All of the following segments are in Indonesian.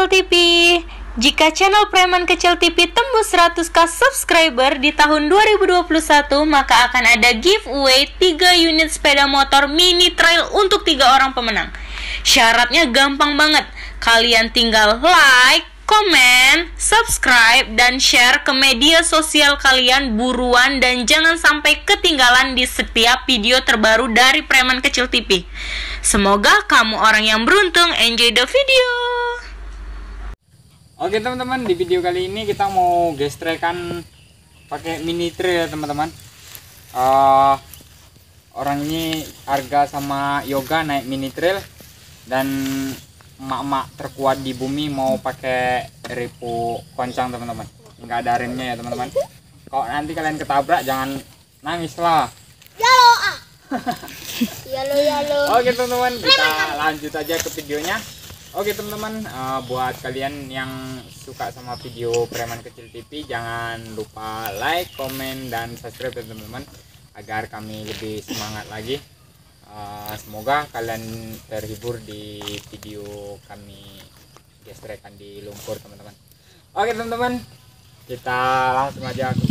Kecil TV. Jika channel Preman Kecil TV tembus 100k subscriber di tahun 2021, maka akan ada giveaway 3 unit sepeda motor mini trail untuk 3 orang pemenang. Syaratnya gampang banget. Kalian tinggal like, komen, subscribe, dan share ke media sosial kalian buruan dan jangan sampai ketinggalan di setiap video terbaru dari Preman Kecil TV. Semoga kamu orang yang beruntung enjoy the video. Oke teman-teman di video kali ini kita mau gestrekan pakai mini tray ya teman-teman. Uh, orang ini harga sama yoga naik mini trail dan emak-emak terkuat di bumi mau pakai repo koncang teman-teman. Enggak ada remnya ya teman-teman. Kalau nanti kalian ketabrak jangan nangis lah. Yalo ah. yalo yalo. Oke teman-teman kita lanjut aja ke videonya. Oke teman-teman, uh, buat kalian yang suka sama video preman kecil TV, jangan lupa like, komen, dan subscribe ya teman-teman, agar kami lebih semangat lagi. Uh, semoga kalian terhibur di video kami gesterkan di lumpur teman-teman. Oke teman-teman, kita langsung aja ke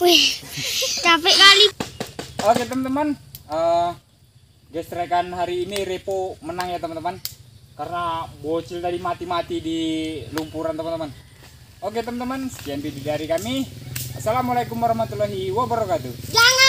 Wih, capek kali. Oke teman-teman, uh, eh, gesrekan hari ini Repo menang ya teman-teman. Karena bocil tadi mati-mati di lumpuran teman-teman. Oke teman-teman, sekian video dari kami. Assalamualaikum warahmatullahi wabarakatuh. Jangan